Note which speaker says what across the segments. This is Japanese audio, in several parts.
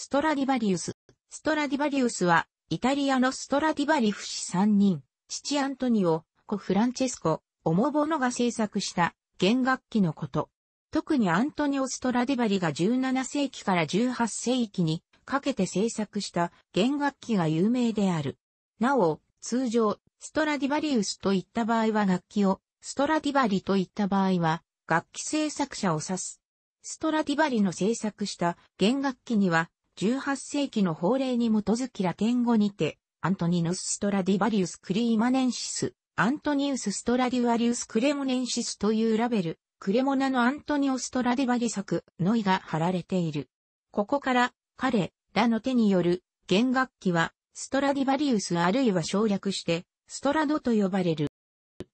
Speaker 1: ストラディバリウス。ストラディバリウスは、イタリアのストラディバリフ氏3人、父アントニオ、子フランチェスコ、オモボノが制作した弦楽器のこと。特にアントニオ・ストラディバリが17世紀から18世紀にかけて制作した弦楽器が有名である。なお、通常、ストラディバリウスといった場合は楽器を、ストラディバリといった場合は楽器制作者を指す。ストラディバリの制作した弦楽器には18世紀の法令に基づきラテン語にて、アントニヌス・ストラディバリウス・クリーマネンシス、アントニウス・ストラディバリウス・クレモネンシスというラベル、クレモナのアントニオ・ストラディバリ作の意が貼られている。ここから、彼らの手による弦楽器は、ストラディバリウスあるいは省略して、ストラドと呼ばれる。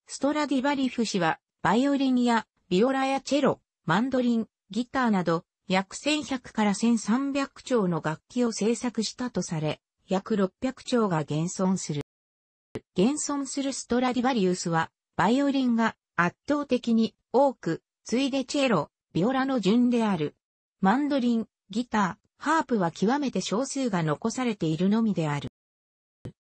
Speaker 1: ストラディバリフ氏は、バイオリンや、ビオラやチェロ、マンドリン、ギターなど、約1100から1300兆の楽器を制作したとされ、約600兆が現存する。現存するストラディバリウスは、バイオリンが圧倒的に多く、ついでチェロ、ビオラの順である。マンドリン、ギター、ハープは極めて少数が残されているのみである。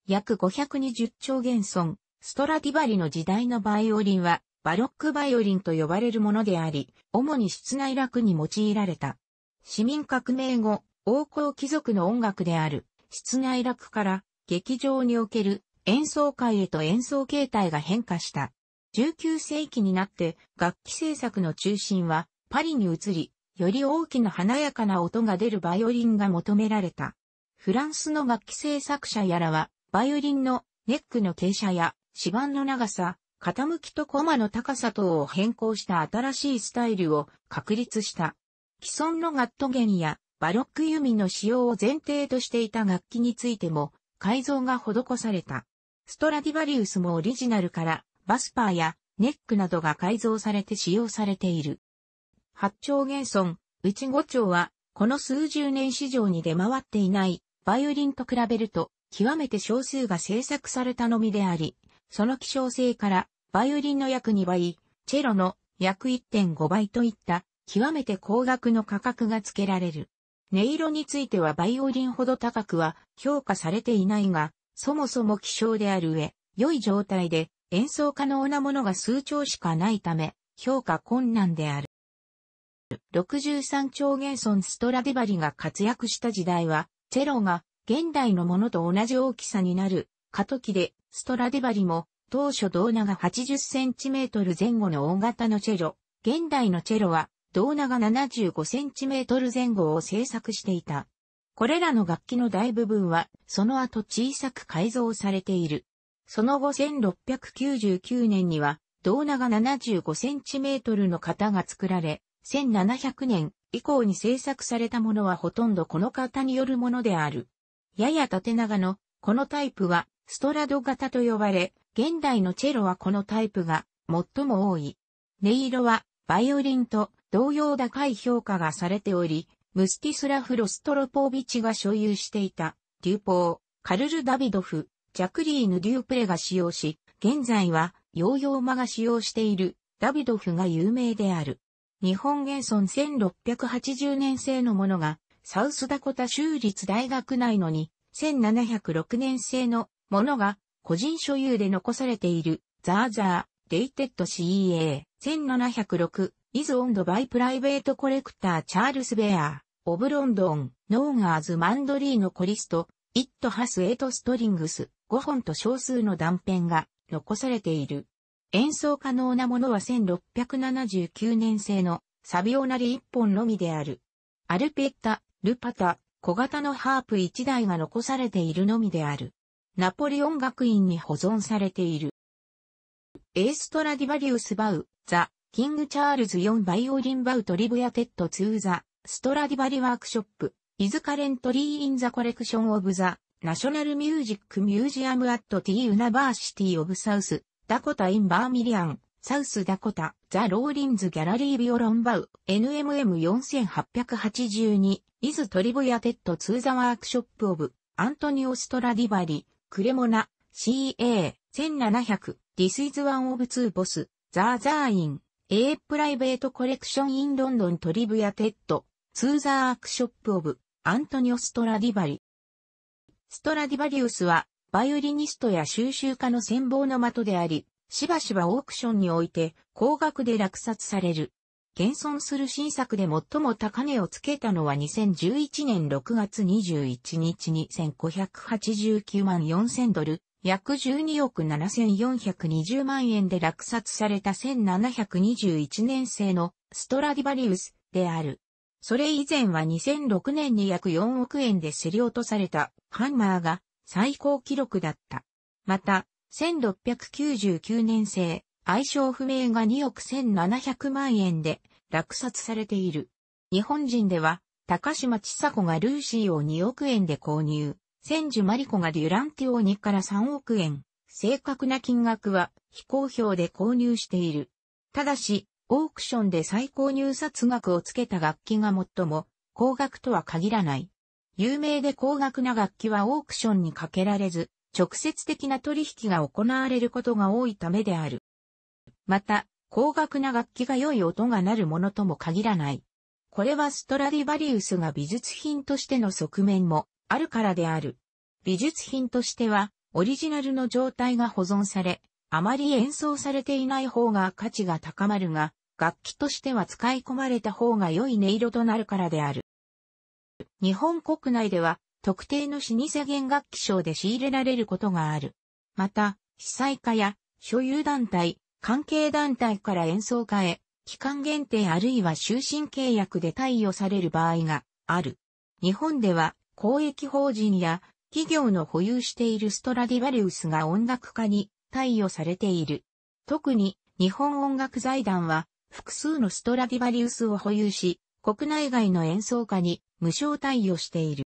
Speaker 1: 約520兆現存、ストラディバリの時代のバイオリンは、バロックバイオリンと呼ばれるものであり、主に室内楽に用いられた。市民革命後、王侯貴族の音楽である、室内楽から、劇場における演奏会へと演奏形態が変化した。19世紀になって、楽器制作の中心は、パリに移り、より大きな華やかな音が出るバイオリンが求められた。フランスの楽器製作者やらは、バイオリンのネックの傾斜や指板の長さ、傾きとコマの高さ等を変更した新しいスタイルを確立した。既存のガット弦やバロック弓の使用を前提としていた楽器についても改造が施された。ストラディバリウスもオリジナルからバスパーやネックなどが改造されて使用されている。八丁弦尊、内五丁はこの数十年市場に出回っていないバイオリンと比べると極めて少数が制作されたのみであり、その希少性からバイオリンの約2倍、チェロの約1.5倍といった極めて高額の価格が付けられる。音色についてはバイオリンほど高くは評価されていないが、そもそも希少である上、良い状態で演奏可能なものが数兆しかないため、評価困難である。63兆元尊ストラディバリが活躍した時代は、チェロが現代のものと同じ大きさになる過渡期で、ストラディバリも当初胴長 80cm 前後の大型のチェロ、現代のチェロは胴長 75cm 前後を製作していた。これらの楽器の大部分はその後小さく改造されている。その後1699年には胴長 75cm の型が作られ、1700年以降に製作されたものはほとんどこの型によるものである。やや縦長のこのタイプはストラド型と呼ばれ、現代のチェロはこのタイプが最も多い。音色はバイオリンと同様高い評価がされており、ムスティスラフ・ロストロポービチが所有していた、デュポー、カルル・ダビドフ、ジャクリーヌ・デュープレが使用し、現在は、ヨーヨーマが使用している、ダビドフが有名である。日本原村1680年製のものが、サウスダコタ州立大学内のに、1706年製のものが、個人所有で残されている、ザーザー、レイテッド CEA、1706、イズオンドバイプライベートコレクターチャールス・ベアー、オブロンドン、ノーガーズ・マンドリーのコリスト、イット・ハス・エイト・ストリングス、5本と少数の断片が残されている。演奏可能なものは1679年製のサビオナリ1本のみである。アルペッタ、ルパタ、小型のハープ1台が残されているのみである。ナポリオン学院に保存されている。エーストラディバリウス・バウ、ザ・キング・チャールズヨン・バイオリン・バウトリブヤテッド・ツー・ザ・ストラディバリワークショップ、イズ・カレントリー・イン・ザ・コレクション・オブ・ザ・ナショナル・ミュージック・ミュージアム・アット・ティ・ユナバーシティ・オブ・サウス、ダコタ・イン・バーミリアン、サウス・ダコタ、ザ・ローリンズ・ギャラリー・ビオロン・バウ、NMM4882、イズ・トリブヤテッド・ツー・ザ・ワークショップ・オブ、アントニオ・ストラディバリ、クレモナ、CA、1700、This is one of two boss, the the in, a private collection in London trivia ted, to the a r k s h o p of, アントニオ・ストラディバリ。ストラディバリウスは、バイオリニストや収集家の先望の的であり、しばしばオークションにおいて、高額で落札される。現存する新作で最も高値をつけたのは2011年6月21日に1589万4000ドル、約12億7420万円で落札された1721年製のストラディバリウスである。それ以前は2006年に約4億円で競り落とされたハンマーが最高記録だった。また、1699年製愛称不明が2億1700万円で落札されている。日本人では、高島千佐子がルーシーを2億円で購入、千住マリコがデュランティオ2から3億円。正確な金額は非公表で購入している。ただし、オークションで最高入札額をつけた楽器が最も高額とは限らない。有名で高額な楽器はオークションにかけられず、直接的な取引が行われることが多いためである。また、高額な楽器が良い音が鳴るものとも限らない。これはストラディバリウスが美術品としての側面もあるからである。美術品としては、オリジナルの状態が保存され、あまり演奏されていない方が価値が高まるが、楽器としては使い込まれた方が良い音色となるからである。日本国内では、特定の老舗弦楽器賞で仕入れられることがある。また、被災家や所有団体、関係団体から演奏家へ、期間限定あるいは終身契約で貸与される場合がある。日本では公益法人や企業の保有しているストラディバリウスが音楽家に貸与されている。特に日本音楽財団は複数のストラディバリウスを保有し、国内外の演奏家に無償貸与している。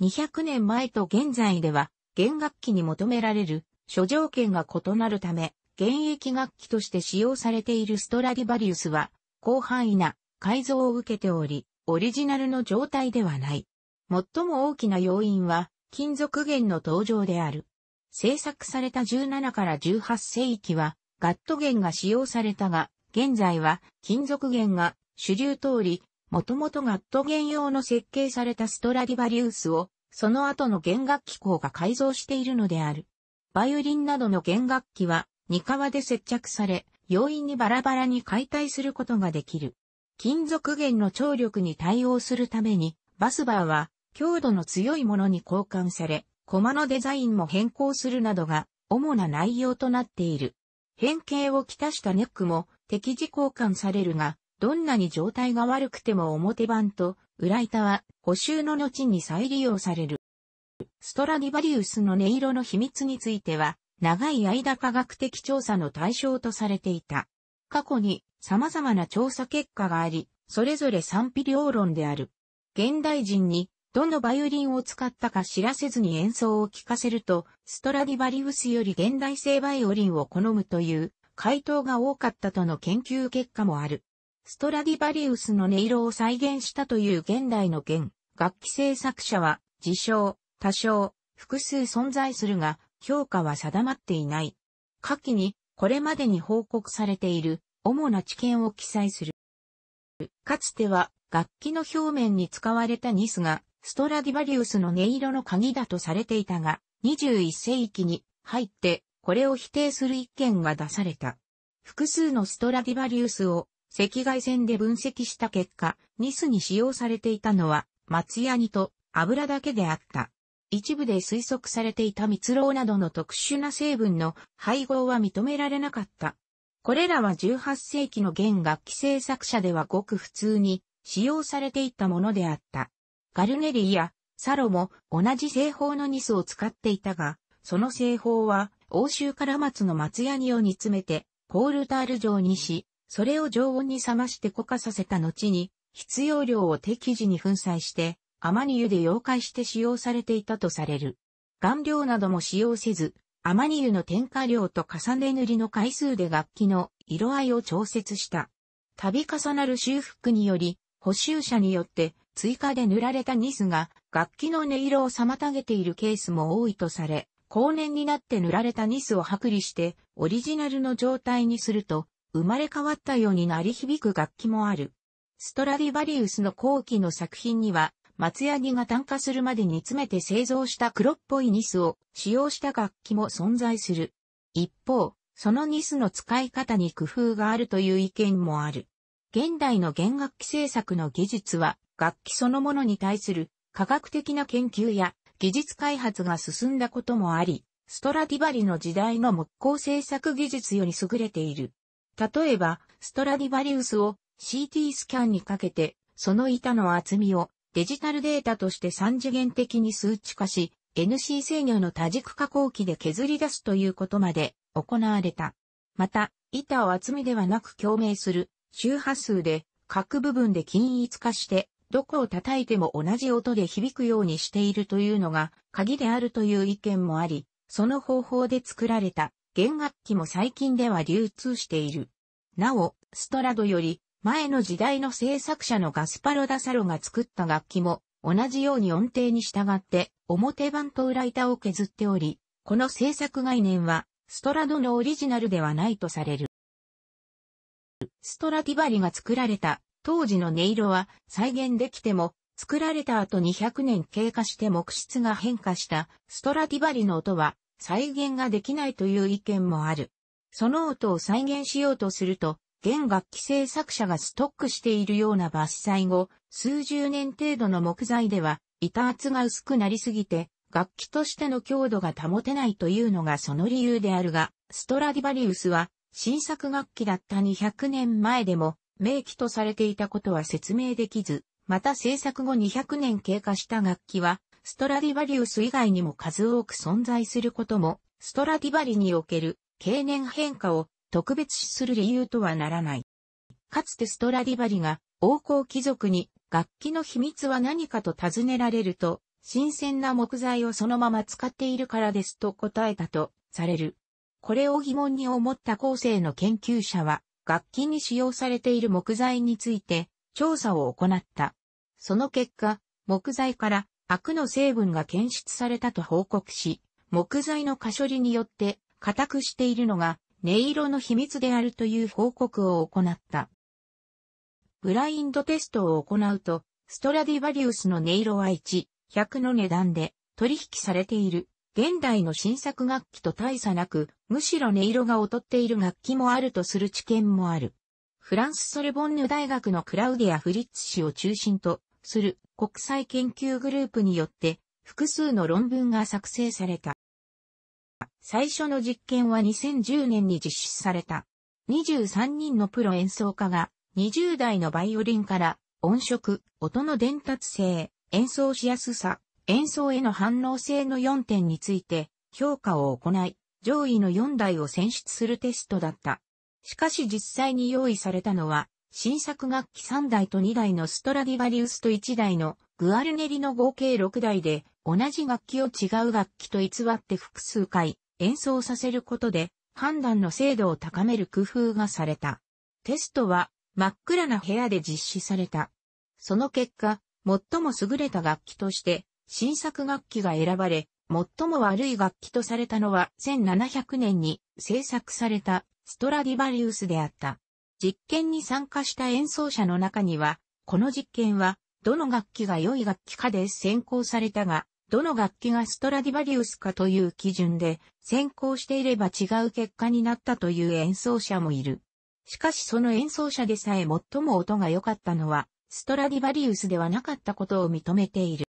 Speaker 1: 200年前と現在では弦楽器に求められる諸条件が異なるため、現役楽器として使用されているストラディバリウスは、広範囲な改造を受けており、オリジナルの状態ではない。最も大きな要因は、金属源の登場である。製作された17から18世紀は、ガット弦が使用されたが、現在は金属弦が主流通り、もともとガット弦用の設計されたストラディバリウスを、その後の弦楽器工が改造しているのである。バイオリンなどの弦楽器は、二河で接着され、容易にバラバラに解体することができる。金属源の張力に対応するために、バスバーは強度の強いものに交換され、駒のデザインも変更するなどが主な内容となっている。変形をきたしたネックも適時交換されるが、どんなに状態が悪くても表板と裏板は補修の後に再利用される。ストラディバリウスの音色の秘密については、長い間科学的調査の対象とされていた。過去に様々な調査結果があり、それぞれ賛否両論である。現代人にどのバイオリンを使ったか知らせずに演奏を聴かせると、ストラディバリウスより現代製バイオリンを好むという回答が多かったとの研究結果もある。ストラディバリウスの音色を再現したという現代の弦、楽器製作者は、自称、多少、複数存在するが、評価は定まっていない。下記に、これまでに報告されている主な知見を記載する。かつては、楽器の表面に使われたニスが、ストラディバリウスの音色の鍵だとされていたが、21世紀に入って、これを否定する意見が出された。複数のストラディバリウスを赤外線で分析した結果、ニスに使用されていたのは、松ヤニと油だけであった。一部で推測されていた蜜蝋などの特殊な成分の配合は認められなかった。これらは18世紀の弦楽器製作者ではごく普通に使用されていたものであった。ガルネリーやサロも同じ製法のニスを使っていたが、その製法は欧州から松の松ヤニを煮詰めてコールタール状にし、それを常温に冷まして固化させた後に必要量を適時に粉砕してアマニ油で溶解して使用されていたとされる。顔料なども使用せず、アマニ油の添加量と重ね塗りの回数で楽器の色合いを調節した。度重なる修復により、補修者によって追加で塗られたニスが楽器の音色を妨げているケースも多いとされ、後年になって塗られたニスを剥離してオリジナルの状態にすると生まれ変わったようになり響く楽器もある。ストラディバリウスの後期の作品には松ヤギが炭化するまで煮詰めて製造した黒っぽいニスを使用した楽器も存在する。一方、そのニスの使い方に工夫があるという意見もある。現代の弦楽器製作の技術は、楽器そのものに対する科学的な研究や技術開発が進んだこともあり、ストラディバリの時代の木工製作技術より優れている。例えば、ストラディバリウスを CT スキャンにかけて、その板の厚みをデジタルデータとして三次元的に数値化し、NC 制御の多軸加工機で削り出すということまで行われた。また、板を厚みではなく共鳴する周波数で各部分で均一化して、どこを叩いても同じ音で響くようにしているというのが鍵であるという意見もあり、その方法で作られた弦楽器も最近では流通している。なお、ストラドより前の時代の制作者のガスパロ・ダ・サロが作った楽器も、同じように音程に従って、表板と裏板を削っており、この制作概念は、ストラドのオリジナルではないとされる。ストラティバリが作られた当時の音色は再現できても、作られた後200年経過して木質が変化したストラティバリの音は再現ができないという意見もある。その音を再現しようとすると、現楽器製作者がストックしているような伐採後、数十年程度の木材では、板厚が薄くなりすぎて、楽器としての強度が保てないというのがその理由であるが、ストラディバリウスは、新作楽器だった200年前でも、名器とされていたことは説明できず、また制作後200年経過した楽器は、ストラディバリウス以外にも数多く存在することも、ストラディバリにおける経年変化を特別視する理由とはならない。かつてストラディバリが王侯貴族に楽器の秘密は何かと尋ねられると、新鮮な木材をそのまま使っているからですと答えたとされる。これを疑問に思った後世の研究者は、楽器に使用されている木材について調査を行った。その結果、木材から悪の成分が検出されたと報告し、木材の可処理によって固くしているのが音色の秘密であるという報告を行った。ブラインドテストを行うと、ストラディバリウスの音色は1、100の値段で取引されている。現代の新作楽器と大差なく、むしろ音色が劣っている楽器もあるとする知見もある。フランスソルボンヌ大学のクラウディア・フリッツ氏を中心とする国際研究グループによって複数の論文が作成された。最初の実験は2010年に実施された。23人のプロ演奏家が20代のバイオリンから音色、音の伝達性、演奏しやすさ、演奏への反応性の4点について評価を行い、上位の4台を選出するテストだった。しかし実際に用意されたのは、新作楽器3台と2台のストラディバリウスと1台のグアルネリの合計6台で、同じ楽器を違う楽器と偽って複数回演奏させることで判断の精度を高める工夫がされた。テストは真っ暗な部屋で実施された。その結果、最も優れた楽器として新作楽器が選ばれ、最も悪い楽器とされたのは1700年に制作されたストラディバリウスであった。実験に参加した演奏者の中には、この実験はどの楽器が良い楽器かで選考されたが、どの楽器がストラディバリウスかという基準で、先行していれば違う結果になったという演奏者もいる。しかしその演奏者でさえ最も音が良かったのは、ストラディバリウスではなかったことを認めている。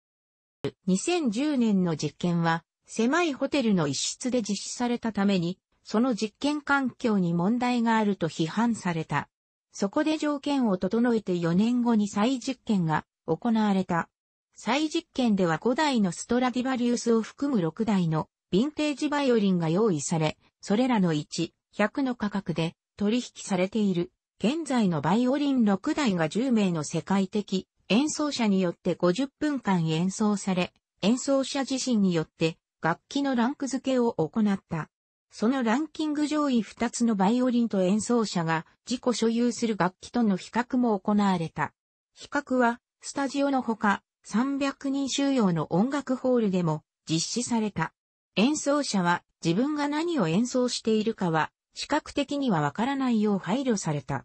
Speaker 1: 2010年の実験は、狭いホテルの一室で実施されたために、その実験環境に問題があると批判された。そこで条件を整えて4年後に再実験が行われた。再実験では5台のストラディバリウスを含む6台のヴィンテージバイオリンが用意され、それらの1、100の価格で取引されている。現在のバイオリン6台が10名の世界的演奏者によって50分間演奏され、演奏者自身によって楽器のランク付けを行った。そのランキング上位2つのバイオリンと演奏者が自己所有する楽器との比較も行われた。比較は、スタジオのほか、300人収容の音楽ホールでも実施された。演奏者は自分が何を演奏しているかは視覚的にはわからないよう配慮された。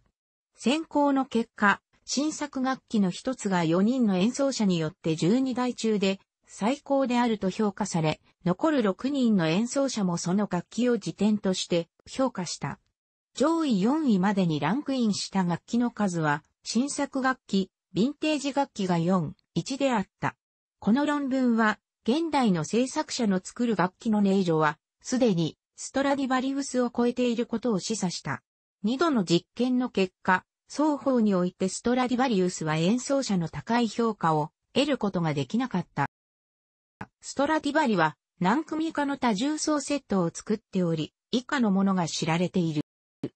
Speaker 1: 選考の結果、新作楽器の一つが4人の演奏者によって12台中で最高であると評価され、残る6人の演奏者もその楽器を辞典として評価した。上位4位までにランクインした楽器の数は、新作楽器ヴィンテージ楽器が4、1であった。この論文は、現代の制作者の作る楽器の音色は、すでにストラディバリウスを超えていることを示唆した。二度の実験の結果、双方においてストラディバリウスは演奏者の高い評価を得ることができなかった。ストラディバリは何組かの多重奏セットを作っており、以下のものが知られている。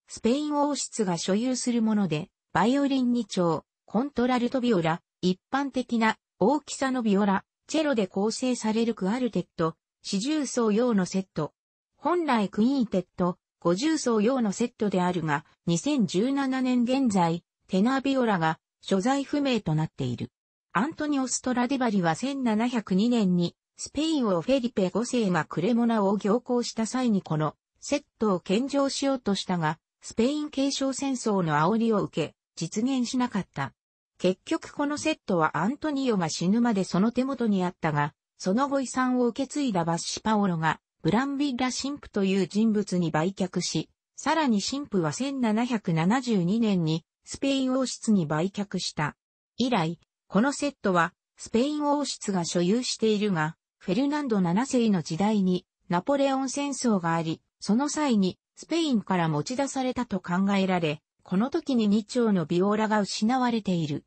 Speaker 1: スペイン王室が所有するもので、バイオリン2丁、コントラルトビオラ、一般的な大きさのビオラ、チェロで構成されるクアルテット、四重奏用のセット。本来クイーンテット、五重奏用のセットであるが、2017年現在、テナービオラが所在不明となっている。アントニオ・ストラディバリは1702年に、スペインをフェリペ5世がクレモナを行行した際にこのセットを献上しようとしたが、スペイン継承戦争の煽りを受け、実現しなかった。結局このセットはアントニオが死ぬまでその手元にあったが、その後遺産を受け継いだバッシパオロが、ブランビッラ神父という人物に売却し、さらに神父は1772年にスペイン王室に売却した。以来、このセットはスペイン王室が所有しているが、フェルナンド7世の時代にナポレオン戦争があり、その際にスペインから持ち出されたと考えられ、この時に2丁のビオラが失われている。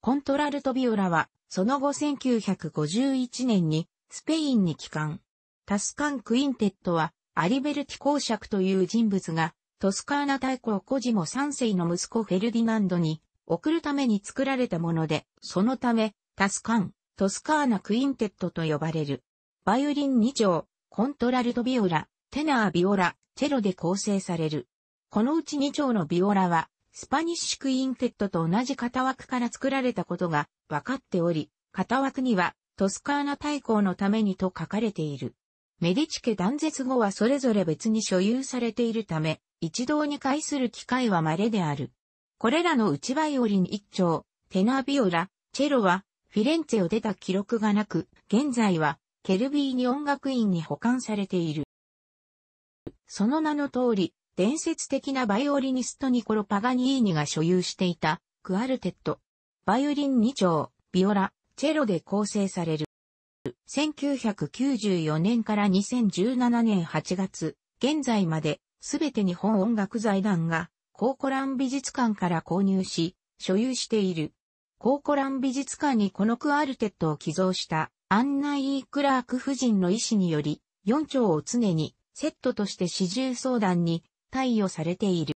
Speaker 1: コントラルトビオラは、その後1951年に、スペインに帰還。タスカンクインテットは、アリベルティ公爵という人物が、トスカーナ大公コジモ3世の息子フェルディナンドに、送るために作られたもので、そのため、タスカン、トスカーナクインテットと呼ばれる。バイオリン2丁、コントラルトビオラ、テナービオラ、チェロで構成される。このうち2丁のビオラは、スパニッシュクインテッドと同じ型枠から作られたことが分かっており、型枠にはトスカーナ大公のためにと書かれている。メディチ家断絶後はそれぞれ別に所有されているため、一堂に会する機会は稀である。これらの内バイオリン一丁、テナービオラ、チェロは、フィレンツェを出た記録がなく、現在は、ケルビーニ音楽院に保管されている。その名の通り、伝説的なバイオリニストニコロ・パガニーニが所有していたクアルテット。バイオリン2丁、ビオラ、チェロで構成される。1994年から2017年8月、現在まで、すべて日本音楽財団が、コーコラン美術館から購入し、所有している。コーコラン美術館にこのクアルテットを寄贈したアンナ・イー・クラーク夫人の意思により、4丁を常にセットとして始終相談に貸与されている。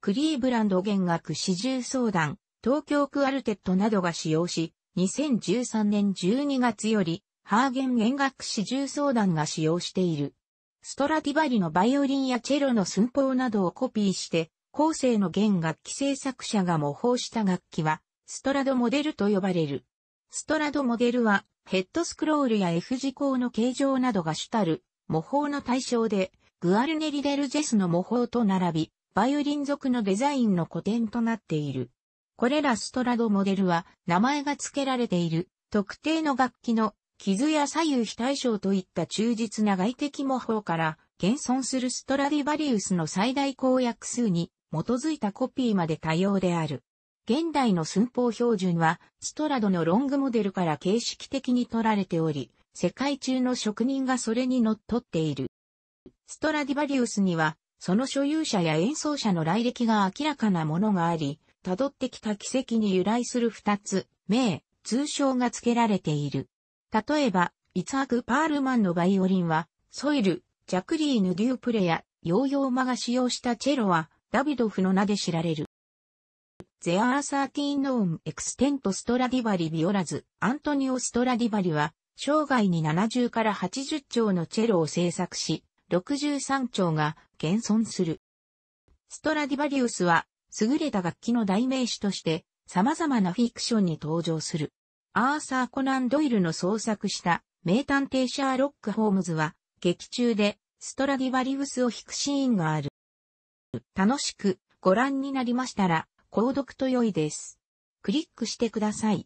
Speaker 1: クリーブランド弦楽四重相談、東京クアルテットなどが使用し、2013年12月より、ハーゲン弦楽四重相談が使用している。ストラディバリのバイオリンやチェロの寸法などをコピーして、後世の弦楽器製作者が模倣した楽器は、ストラドモデルと呼ばれる。ストラドモデルは、ヘッドスクロールや F 字工の形状などが主たる模倣の対象で、グアルネリデルジェスの模倣と並び、バイオリン族のデザインの古典となっている。これらストラドモデルは名前が付けられている特定の楽器の傷や左右非対称といった忠実な外的模倣から現存するストラディバリウスの最大公約数に基づいたコピーまで多様である。現代の寸法標準はストラドのロングモデルから形式的に取られており、世界中の職人がそれに則っっている。ストラディバリウスには、その所有者や演奏者の来歴が明らかなものがあり、辿ってきた奇跡に由来する二つ、名、通称が付けられている。例えば、イツハク・パールマンのバイオリンは、ソイル、ジャクリーヌ・デュープレや、ヨーヨーマが使用したチェロは、ダビドフの名で知られる。ゼアーサーティーノーン・エクステント・ストラディバリ・ビオラズ、アントニオ・ストラディバリは、生涯に70から80丁のチェロを制作し、63丁が現存する。ストラディバリウスは、優れた楽器の代名詞として、様々なフィクションに登場する。アーサー・コナン・ドイルの創作した名探偵シャーロック・ホームズは、劇中でストラディバリウスを弾くシーンがある。楽しくご覧になりましたら、購読と良いです。クリックしてください。